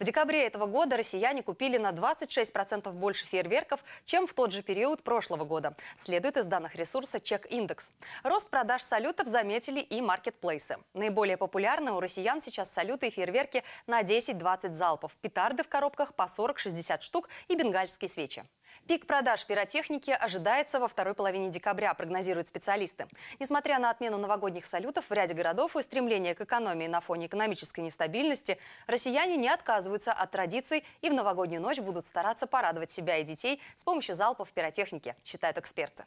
В декабре этого года россияне купили на 26% больше фейерверков, чем в тот же период прошлого года, следует из данных ресурса «Чек-индекс». Рост продаж салютов заметили и маркетплейсы. Наиболее популярны у россиян сейчас салюты и фейерверки на 10-20 залпов, петарды в коробках по 40-60 штук и бенгальские свечи. Пик продаж пиротехники ожидается во второй половине декабря, прогнозируют специалисты. Несмотря на отмену новогодних салютов в ряде городов и стремление к экономии на фоне экономической нестабильности, россияне не отказываются от традиций и в новогоднюю ночь будут стараться порадовать себя и детей с помощью залпов пиротехники, считают эксперты.